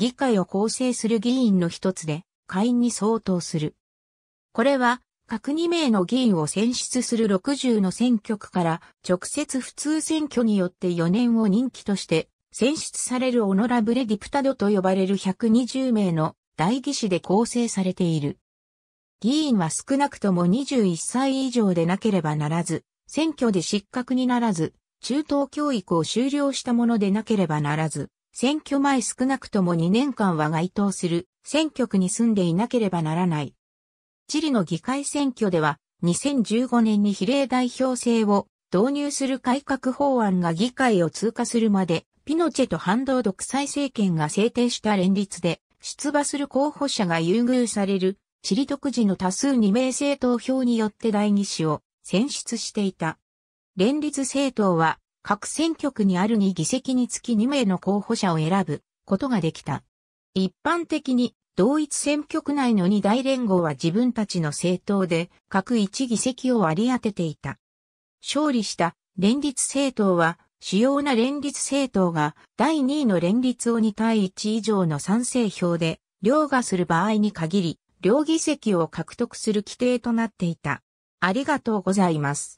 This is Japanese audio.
議会を構成する議員の一つで、下院に相当する。これは、各2名の議員を選出する60の選挙区から直接普通選挙によって4年を任期として選出されるオノラブレディプタドと呼ばれる120名の代議士で構成されている。議員は少なくとも21歳以上でなければならず、選挙で失格にならず、中等教育を修了したものでなければならず、選挙前少なくとも2年間は該当する選挙区に住んでいなければならない。チリの議会選挙では2015年に比例代表制を導入する改革法案が議会を通過するまでピノチェと反動独裁政権が制定した連立で出馬する候補者が優遇されるチリ独自の多数2名制投票によって第2子を選出していた。連立政党は各選挙区にある2議席につき2名の候補者を選ぶことができた。一般的に同一選挙区内の2大連合は自分たちの政党で各1議席を割り当てていた。勝利した連立政党は主要な連立政党が第2位の連立を2対1以上の賛成票で凌駕する場合に限り両議席を獲得する規定となっていた。ありがとうございます。